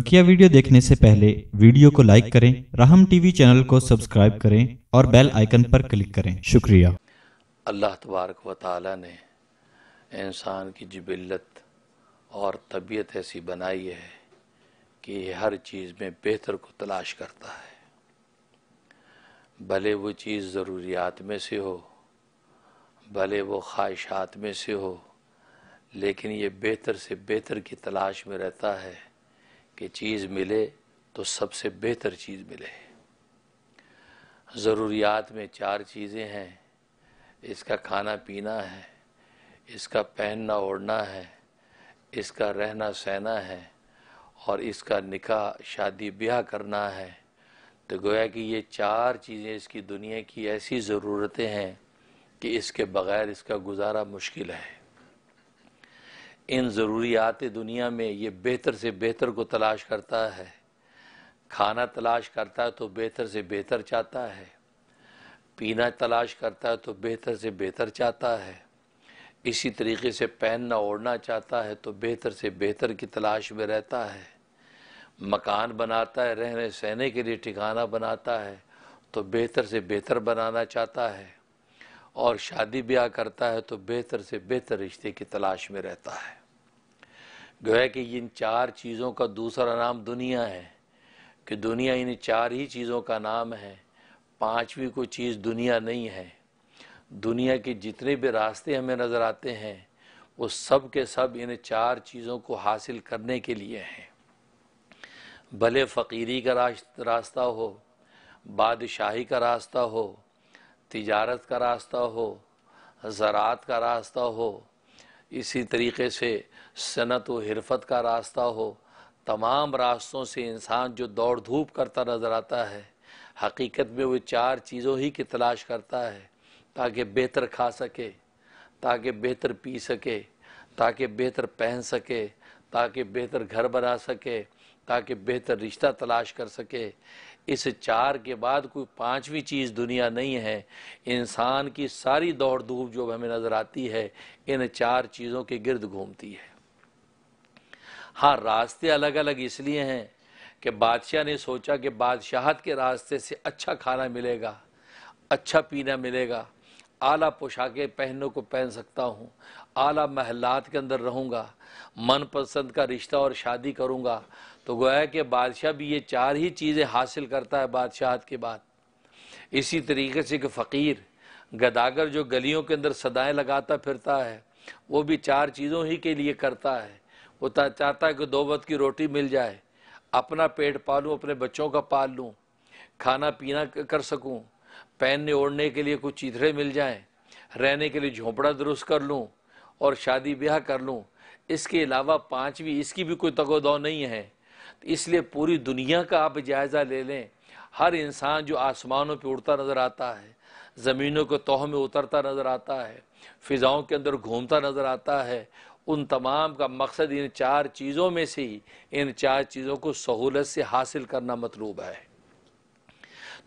बकिया वीडियो देखने से पहले वीडियो को लाइक करें राहम टीवी चैनल को सब्सक्राइब करें और बेल आइकन पर क्लिक करें शुक्रिया अल्लाह तबारक वाली ने इंसान की जबिलत और तबीयत ऐसी बनाई है कि हर चीज़ में बेहतर को तलाश करता है भले वो चीज़ ज़रूरियात में से हो भले वो ख्वाहिशात में से हो लेकिन ये बेहतर से बेहतर की तलाश में रहता है कि चीज़ मिले तो सबसे बेहतर चीज़ मिले ज़रूरियात में चार चीज़ें हैं इसका खाना पीना है इसका पहनना ओढ़ना है इसका रहना सहना है और इसका निकाह शादी ब्याह करना है तो गोया कि ये चार चीज़ें इसकी दुनिया की ऐसी ज़रूरतें हैं कि इसके बग़ैर इसका गुजारा मुश्किल है इन ज़रूरियात दुनिया में ये बेहतर से बेहतर को तलाश करता है खाना तलाश करता है तो बेहतर से बेहतर चाहता है पीना तलाश करता है तो बेहतर से बेहतर चाहता है इसी तरीके से पहनना ओढ़ना चाहता है तो बेहतर से बेहतर की तलाश में रहता है मकान बनाता है रहने सहने के लिए ठिकाना बनाता है तो बेहतर से बेहतर बनाना चाहता है और शादी ब्याह करता है तो बेहतर से बेहतर रिश्ते की तलाश में रहता है गोया कि इन चार चीज़ों का दूसरा नाम दुनिया है कि दुनिया इन चार ही चीज़ों का नाम है पांचवी कोई चीज़ दुनिया नहीं है दुनिया के जितने भी रास्ते हमें नज़र आते हैं वो सब के सब इन चार चीज़ों को हासिल करने के लिए हैं भले फ़कीरी का रास्ता हो बादशाही का रास्ता हो तिजारत का रास्ता हो ज़रात का रास्ता हो इसी तरीके से सनत व हरफत का रास्ता हो तमाम रास्तों से इंसान जो दौड़ धूप करता नज़र आता है हकीकत में वो चार चीज़ों ही की तलाश करता है ताकि बेहतर खा सके ताकि बेहतर पी सके ताकि बेहतर पहन सके ताकि बेहतर घर बना सके ताकि बेहतर रिश्ता तलाश कर सके इस चार के बाद कोई पांचवी चीज़ दुनिया नहीं है इंसान की सारी दौड़ धूप जो हमें नज़र आती है इन चार चीज़ों के गिर्द घूमती है हाँ रास्ते अलग अलग इसलिए हैं कि बादशाह ने सोचा कि बादशाहत के रास्ते से अच्छा खाना मिलेगा अच्छा पीना मिलेगा आला पोशाकें पहनों को पहन सकता हूँ आला महलात के अंदर रहूँगा मनपसंद का रिश्ता और शादी करूँगा तो गोया कि बादशाह भी ये चार ही चीज़ें हासिल करता है बादशाहत के बाद इसी तरीके से कि फ़कीर गदागर जो गलियों के अंदर सदाएँ लगाता फिरता है वो भी चार चीज़ों ही के लिए करता है वो चाहता है कि दो वक्त की रोटी मिल जाए अपना पेट पालूँ अपने बच्चों का पाल लूँ खाना पीना कर सकूँ पहनने ओढ़ने के लिए कुछ चीथड़े मिल जाएं, रहने के लिए झोंपड़ा दुरुस्त कर लूँ और शादी ब्याह कर लूँ इसके अलावा पाँचवीं इसकी भी कोई दौ नहीं है तो इसलिए पूरी दुनिया का आप जायज़ा ले लें हर इंसान जो आसमानों पर उड़ता नज़र आता है ज़मीनों के तोह में उतरता नज़र आता है फ़िज़ाओं के अंदर घूमता नज़र आता है उन तमाम का मकसद इन चार चीज़ों में से ही इन चार चीज़ों को सहूलत से हासिल करना मतलूब है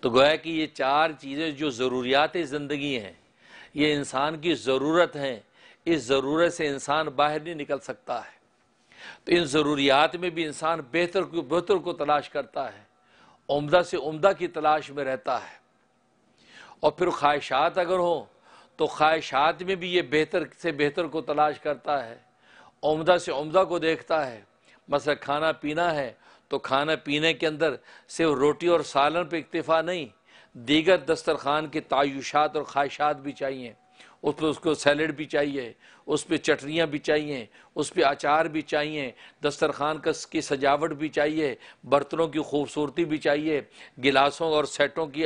तो गोया कि ये चार चीज़ें जो ज़रूरियात ज़िंदगी हैं ये इंसान की ज़रूरत हैं इस ज़रूरत से इंसान बाहर नहीं निकल सकता है तो इन ज़रूरियात में भी इंसान बेहतर को बेहतर को तलाश करता है उम्दा से उम्दा की तलाश में रहता है और फिर ख्वाहिशात अगर हों तो ख्वाहिशात में भी ये बेहतर से बेहतर को तलाश करता है उम्दा से उम्दा को देखता है मसल खाना पीना है तो खाना पीने के अंदर सिर्फ रोटी और सालन पर इतफ़ा नहीं दीगर दस्तरखान के तयशात और ख्वाहिशात भी चाहिए उस पर उसको सैलड भी चाहिए उस पर चटनियाँ भी चाहिए उस पर अचार भी चाहिए दस्तरखान का की सजावट भी चाहिए बर्तनों की खूबसूरती भी चाहिए गिलासों और सेटों की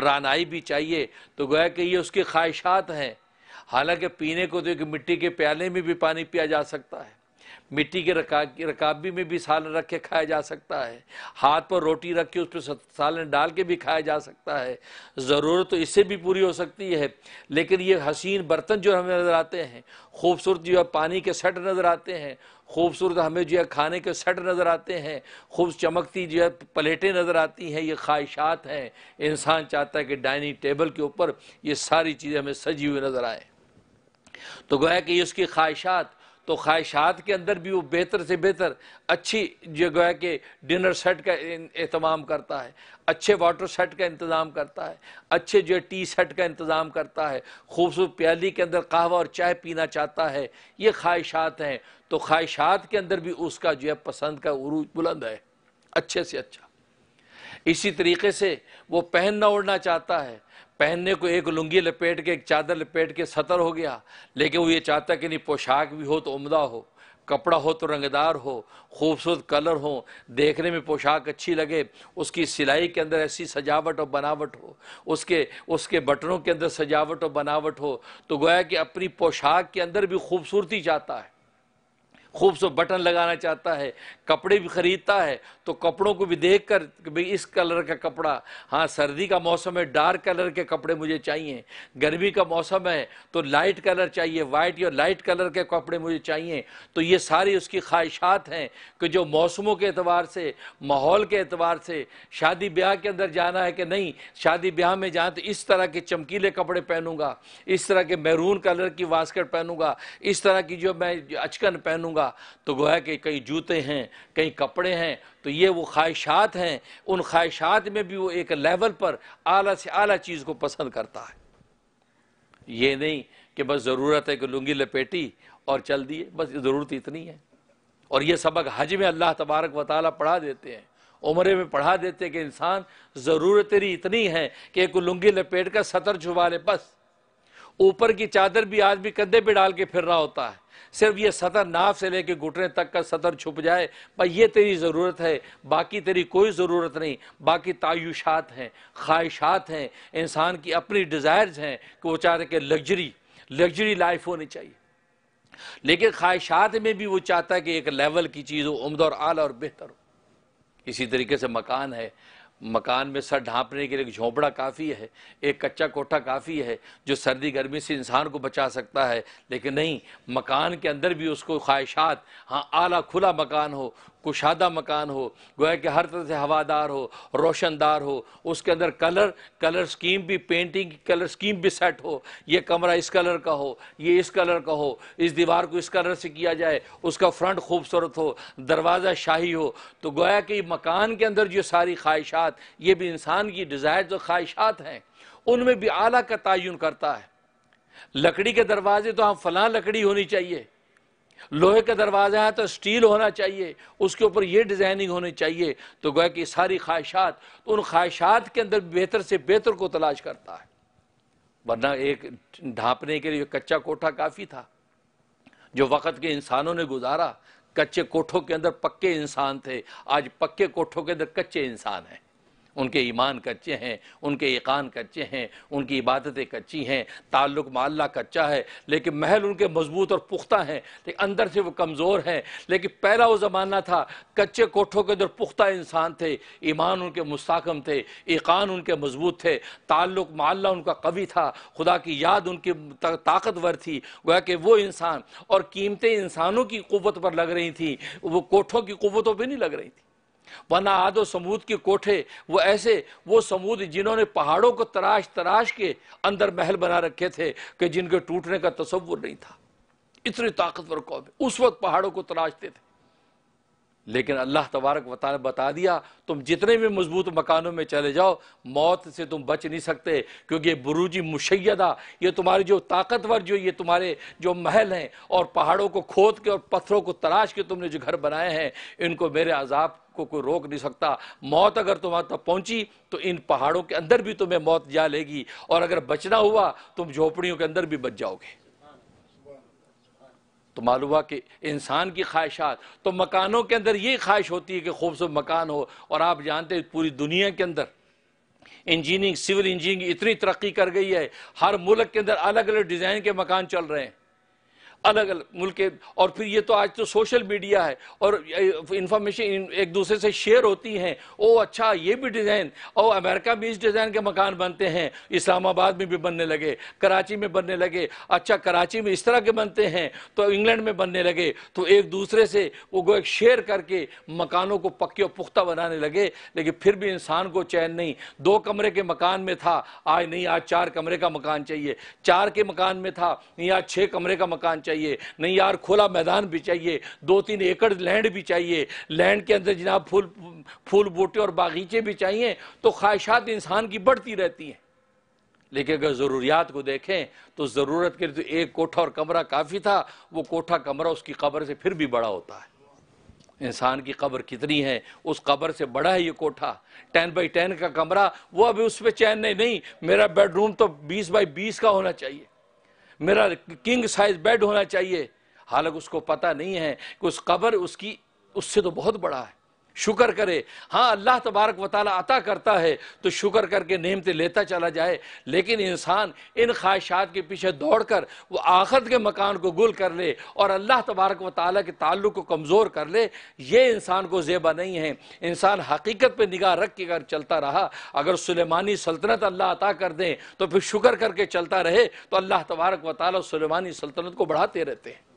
रानाई भी चाहिए तो गोया कि ये उसकी ख्वाहिशात हैं हालांकि पीने को तो एक मिट्टी के प्याले में भी पानी पिया जा सकता है मिट्टी के रका रकाबी में भी सालन रख के खाया जा सकता है हाथ पर रोटी रख के उस पर सालन डाल के भी खाया जा सकता है ज़रूरत तो इससे भी पूरी हो सकती है लेकिन ये हसीन बर्तन जो हमें नज़र आते हैं खूबसूरत जो है पानी के सेट नज़र आते हैं खूबसूरत हमें जो है खाने के सेट नज़र आते हैं खूब चमकती जो है प्लेटें नज़र आती हैं ये ख्वाहिशात हैं इंसान चाहता है कि डाइनिंग टेबल के ऊपर ये सारी चीज़ें हमें सजी हुई नज़र आए तो गोया कि ये उसकी ख्वाहिशात तो ख्वाहिशात के अंदर भी वो बेहतर से बेहतर अच्छी जगह के डिनर सेट का अहतमाम करता है अच्छे वाटर सेट का इंतज़ाम करता है अच्छे जो टी सेट का इंतज़ाम करता है खूबसूरत प्याली के अंदर कहवा और चाय पीना चाहता है ये ख्वाहिशात हैं तो ख्वाहिशात के अंदर भी उसका जो है पसंद का उरूज बुलंद है अच्छे से अच्छा इसी तरीके से वो पहनना ओढ़ना चाहता है पहनने को एक लुंगी लपेट के एक चादर लपेट के सतर हो गया लेकिन वो ये चाहता कि नहीं पोशाक भी हो तो उमदा हो कपड़ा हो तो रंगदार हो खूबसूरत कलर हो देखने में पोशाक अच्छी लगे उसकी सिलाई के अंदर ऐसी सजावट और बनावट हो उसके उसके बटनों के अंदर सजावट और बनावट हो तो गोया कि अपनी पोशाक के अंदर भी खूबसूरती चाहता है खूबसूरत बटन लगाना चाहता है कपड़े भी खरीदता है तो कपड़ों को भी देख कर भाई इस कलर का कपड़ा हाँ सर्दी का मौसम है डार्क कलर के कपड़े मुझे चाहिए गर्मी का मौसम है तो लाइट कलर चाहिए वाइट या लाइट कलर के कपड़े मुझे चाहिए तो ये सारी उसकी ख्वाहिशात हैं कि जो मौसमों के अतबार से माहौल के अतबार से शादी ब्याह के अंदर जाना है कि नहीं शादी ब्याह में जाए तो इस तरह के चमकीले कपड़े पहनूंगा इस तरह के मैरून कलर की वास्कट पहनूंगा इस तरह की जो मैं अचकन पहनूंगा तो गोया कि कई जूते हैं कई कपड़े हैं तो ये वो ख्वाहिशात हैं उन ख्वाहिशात में भी वो एक लेवल पर आला से आला चीज़ को पसंद करता है ये नहीं कि बस ज़रूरत है कि लुंगी लपेटी और चल दिए बस ज़रूरत इतनी है और ये सबक हज में अल्लाह तबारक व ताली पढ़ा देते हैं उम्र में पढ़ा देते हैं कि इंसान ज़रूरत तेरी इतनी है कि एक लुंगी लपेट कर सतर छुपा ले बस ऊपर की चादर भी आदमी कंधे पे डाल के फिर रहा होता है सिर्फ ये सतर नाफ से लेके घुटने तक का सतर छुप जाए पर ये तेरी ज़रूरत है बाकी तेरी कोई ज़रूरत नहीं बाकी तायुशात हैं ख्वाहिशात हैं इंसान की अपनी डिज़ायर्स हैं कि वो चाह रहे कि लग्जरी लग्जरी लाइफ होनी चाहिए लेकिन ख्वाहिशात में भी वो चाहता है कि एक लेवल की चीज़ हो उम्दा और आला और बेहतर हो इसी तरीके से मकान है मकान में सर ढांपने के लिए एक झोंपड़ा काफ़ी है एक कच्चा कोठा काफ़ी है जो सर्दी गर्मी से इंसान को बचा सकता है लेकिन नहीं मकान के अंदर भी उसको ख्वाहिशात हाँ आला खुला मकान हो कुशादा मकान हो गोया कि हर तरह से हवादार हो रोशनदार हो उसके अंदर कलर कलर स्कीम भी पेंटिंग की कलर स्कीम भी सेट हो ये कमरा इस कलर का हो ये इस कलर का हो इस दीवार को इस कलर से किया जाए उसका फ्रंट खूबसूरत हो दरवाज़ा शाही हो तो गोया कि मकान के अंदर जो सारी ख्वाहिशात ये भी इंसान की डिज़ायर जो ख्वाहिशात हैं उनमें भी आला का तयन करता है लकड़ी के दरवाजे तो हम हाँ, फला फलां लकड़ी होनी चाहिए लोहे का दरवाज़ा है तो स्टील होना चाहिए उसके ऊपर ये डिज़ाइनिंग होनी चाहिए तो गोया कि सारी ख्वाहिशात तो उन ख्वाहिशात के अंदर बेहतर से बेहतर को तलाश करता है वरना एक ढांपने के लिए कच्चा कोठा काफ़ी था जो वक़्त के इंसानों ने गुजारा कच्चे कोठों के अंदर पक्के इंसान थे आज पक्के कोठों के अंदर कच्चे इंसान हैं उनके ईमान कच्चे हैं उनके ईकान कच्चे हैं उनकी इबादतें कच्ची हैं ताल्लुक माल्ला कच्चा है लेकिन महल उनके मजबूत और पुख्ता हैं लेकिन अंदर से वो कमज़ोर हैं लेकिन पहला वो ज़माना था कच्चे कोठों के अंदर पुख्ता इंसान थे ईमान उनके मुस्कम थे ईकान उनके मजबूत थे ताल्लुक माल्ला उनका कवि था खुदा की याद उनकी ताकतवर थी गोया कि वो इंसान और कीमतें इंसानों की कुत पर लग रही थी वो कोठों की कुतों पर नहीं लग रही थी वरना आदो समूद के कोठे वो ऐसे वो समूद जिन्होंने पहाड़ों को तराश तराश के अंदर महल बना रखे थे कि जिनके टूटने का तस्वुर नहीं था इतनी ताकतवर कौम उस वक्त पहाड़ों को तराशते थे लेकिन अल्लाह तबारक वताल बता दिया तुम जितने भी मजबूत मकानों में चले जाओ मौत से तुम बच नहीं सकते क्योंकि ये बुरूजी मुशैदा ये तुम्हारी जो ताकतवर जो ये तुम्हारे जो महल हैं और पहाड़ों को खोद के और पत्थरों को तराश के तुमने जो घर बनाए हैं इनको मेरे अजाब को कोई रोक नहीं सकता मौत अगर तुम तक पहुंची तो इन पहाड़ों के अंदर भी तुम्हें मौत जा लेगी और अगर बचना हुआ तुम झोपड़ियों के अंदर भी बच जाओगे तो मालूम हुआ कि इंसान की ख्वाहिशात तो मकानों के अंदर ये ख्वाहिश होती है कि खूबसूरत मकान हो और आप जानते हैं पूरी दुनिया के अंदर इंजीनियरिंग सिविल इंजीनियरिंग इतनी तरक्की कर गई है हर मुल्क के अंदर अलग अलग डिज़ाइन के मकान चल रहे हैं अलग अलग मुल्क के और फिर ये तो आज तो सोशल मीडिया है और इंफॉर्मेशन एक दूसरे से शेयर होती हैं ओ अच्छा ये भी डिज़ाइन और अमेरिका में इस डिज़ाइन के मकान बनते हैं इस्लामाबाद में भी बनने लगे कराची में बनने लगे अच्छा कराची में इस तरह के बनते हैं तो इंग्लैंड में बनने लगे तो एक दूसरे से वो गो एक शेयर करके मकानों को पक्के और पुख्ता बनाने लगे लेकिन फिर भी इंसान को चैन नहीं दो कमरे के मकान में था आज नहीं आज चार कमरे का मकान चाहिए चार के मकान में था नहीं आज छः कमरे का मकान चाहिए चाहिए नहीं यार खुला मैदान भी चाहिए दो तीन एकड़ लैंड भी चाहिए लैंड के अंदर जनाब फूल फूल बूटे और बागीचे भी चाहिए तो ख्वाहिशात इंसान की बढ़ती रहती हैं लेकिन अगर ज़रूरियात को देखें तो ज़रूरत के लिए तो एक कोठा और कमरा काफ़ी था वो कोठा कमरा उसकी कब्र से फिर भी बड़ा होता है इंसान की कब्र कितनी है उस कब्र से बड़ा है ये कोठा टेन बाई टेन का कमरा वो अभी उस पर चैन नहीं नहीं मेरा बेडरूम तो बीस बाई बीस का होना चाहिए मेरा किंग साइज बेड होना चाहिए हालांकि उसको पता नहीं है कि उस कबर उसकी उससे तो बहुत बड़ा है शुक्र करे हाँ अल्लाह तबारक व अता करता है तो शुक्र करके नेमतें लेता चला जाए लेकिन इंसान इन ख्वाहिशात के पीछे दौड़ कर वह आखत के मकान को गुल कर ले और अल्लाह तबारक व ताली के ताल्लुक को कमज़ोर कर ले ये इंसान को जेबा नहीं है इंसान हकीकत पर निगाह रख के अगर चलता रहा अगर सलेमानी सल्तनत अल्लाह अता कर दें तो फिर शुक्र करके चलता रहे तो अल्लाह तबारक व ताली सलेमानी सल्तनत को बढ़ाते रहते हैं